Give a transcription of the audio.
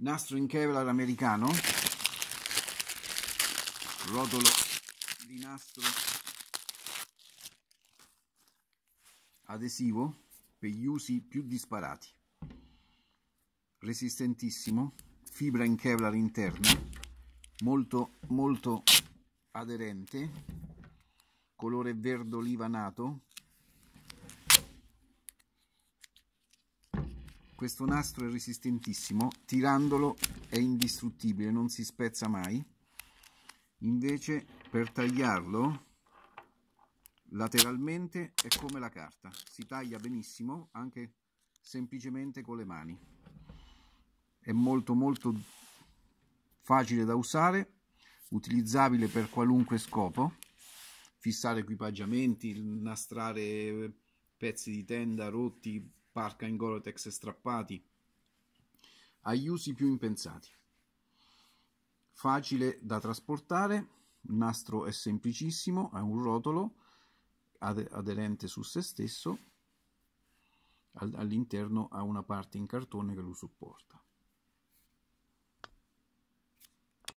nastro in Kevlar americano, rotolo di nastro adesivo per gli usi più disparati, resistentissimo, fibra in Kevlar interna, molto molto aderente, colore verde oliva nato, questo nastro è resistentissimo, tirandolo è indistruttibile, non si spezza mai. Invece per tagliarlo lateralmente è come la carta, si taglia benissimo anche semplicemente con le mani. È molto molto facile da usare, utilizzabile per qualunque scopo, fissare equipaggiamenti, nastrare pezzi di tenda rotti, parca in Gorotex strappati, agli usi più impensati. Facile da trasportare, il nastro è semplicissimo, è un rotolo aderente su se stesso, all'interno ha una parte in cartone che lo supporta.